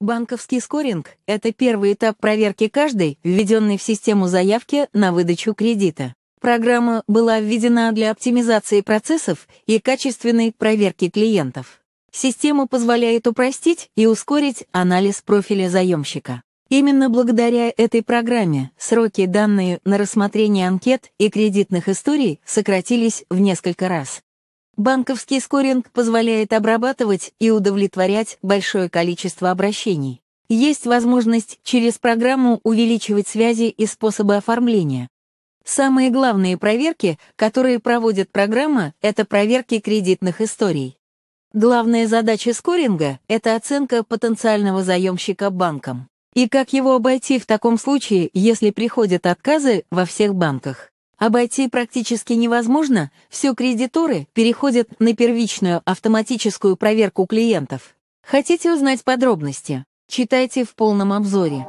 Банковский скоринг — это первый этап проверки каждой, введенной в систему заявки на выдачу кредита. Программа была введена для оптимизации процессов и качественной проверки клиентов. Система позволяет упростить и ускорить анализ профиля заемщика. Именно благодаря этой программе сроки, данные на рассмотрение анкет и кредитных историй сократились в несколько раз. Банковский скоринг позволяет обрабатывать и удовлетворять большое количество обращений. Есть возможность через программу увеличивать связи и способы оформления. Самые главные проверки, которые проводит программа, это проверки кредитных историй. Главная задача скоринга – это оценка потенциального заемщика банком. И как его обойти в таком случае, если приходят отказы во всех банках? Обойти практически невозможно, все кредиторы переходят на первичную автоматическую проверку клиентов. Хотите узнать подробности? Читайте в полном обзоре.